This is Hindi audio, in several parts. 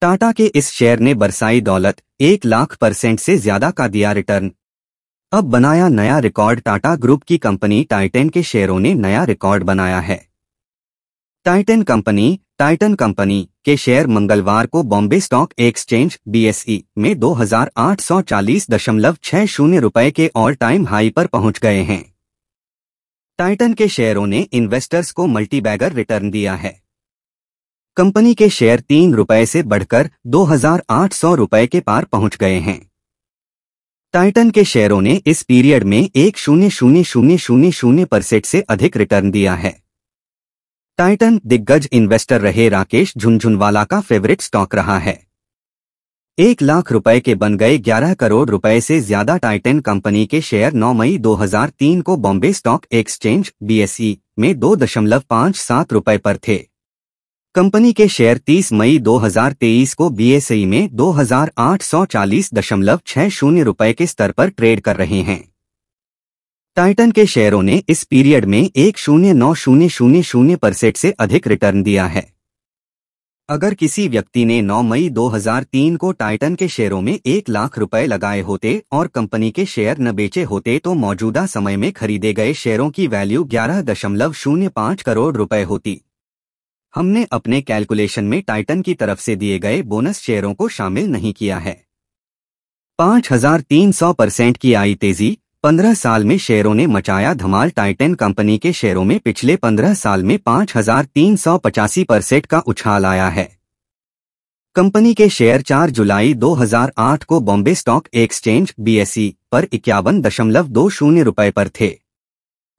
टाटा के इस शेयर ने बरसाई दौलत एक लाख परसेंट से ज्यादा का दिया रिटर्न अब बनाया नया रिकॉर्ड टाटा ग्रुप की कंपनी टाइटन के शेयरों ने नया रिकॉर्ड बनाया है टाइटन कंपनी टाइटन कंपनी के शेयर मंगलवार को बॉम्बे स्टॉक एक्सचेंज बीएसई में दो रुपए के ऑल टाइम हाई पर पहुंच गए हैं टाइटन के शेयरों ने इन्वेस्टर्स को मल्टीबैगर रिटर्न दिया है कंपनी के शेयर तीन रुपए से बढ़कर दो हजार आठ सौ रुपए के पार पहुंच गए हैं टाइटन के शेयरों ने इस पीरियड में एक शून्य शून्य शून्य शून्य शून्य परसेंट से अधिक रिटर्न दिया है टाइटन दिग्गज इन्वेस्टर रहे राकेश झुंझुनवाला का फेवरेट स्टॉक रहा है एक लाख रुपए के बन गए 11 करोड़ रुपए से ज्यादा टाइटन कंपनी के शेयर 9 मई 2003 को बॉम्बे स्टॉक एक्सचेंज बीएसई में दो दशमलव पांच सात रुपए पर थे कंपनी के शेयर 30 मई 2023 को बीएसई में दो हजार के स्तर पर ट्रेड कर रहे हैं टाइटन के शेयरों ने इस पीरियड में एक शून्य नौ शून्य शून्य शून्य परसेंट से अधिक रिटर्न दिया है अगर किसी व्यक्ति ने 9 मई 2003 को टाइटन के शेयरों में एक लाख रुपए लगाए होते और कंपनी के शेयर न बेचे होते तो मौजूदा समय में खरीदे गए शेयरों की वैल्यू ग्यारह करोड़ रुपए होती हमने अपने कैलकुलेशन में टाइटन की तरफ से दिए गए बोनस शेयरों को शामिल नहीं किया है 5300 परसेंट की आई तेजी 15 साल में शेयरों ने मचाया धमाल टाइटन कंपनी के शेयरों में पिछले 15 साल में पचासी परसेंट का उछाल आया है कंपनी के शेयर 4 जुलाई 2008 को बॉम्बे स्टॉक एक्सचेंज बीएसई पर इक्यावन दशमलव दो शून्य रुपये पर थे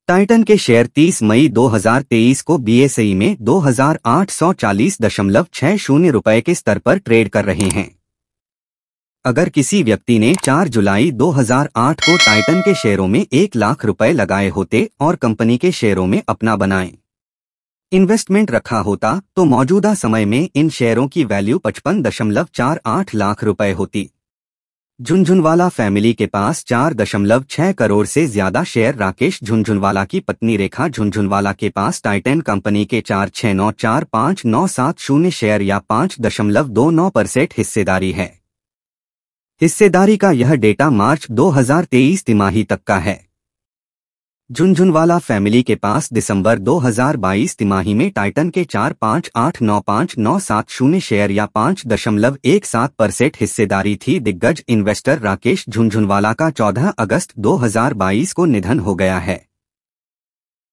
टाइटन के शेयर 30 मई 2023 को बीएसई में दो हजार के स्तर पर ट्रेड कर रहे हैं अगर किसी व्यक्ति ने 4 जुलाई 2008 को टाइटन के शेयरों में एक लाख रुपए लगाए होते और कंपनी के शेयरों में अपना बनाए इन्वेस्टमेंट रखा होता तो मौजूदा समय में इन शेयरों की वैल्यू पचपन लाख रुपए होती झुंझुनवाला फैमिली के पास चार दशमलव छह करोड़ से ज्यादा शेयर राकेश झुंझुनवाला की पत्नी रेखा झुंझुनवाला के पास टाइटन कंपनी के चार छह नौ चार पाँच नौ सात शून्य शेयर या पाँच दशमलव दो नौ परसेंट हिस्सेदारी है हिस्सेदारी का यह डेटा मार्च 2023 तिमाही तक का है झुंझुनवाला फैमिली के पास दिसंबर 2022 तिमाही में टाइटन के चार पाँच आठ नौ पाँच नौ सात शून्य शेयर या पाँच दशमलव एक सात परसेंट हिस्सेदारी थी दिग्गज इन्वेस्टर राकेश झुंझुनवाला का 14 अगस्त 2022 को निधन हो गया है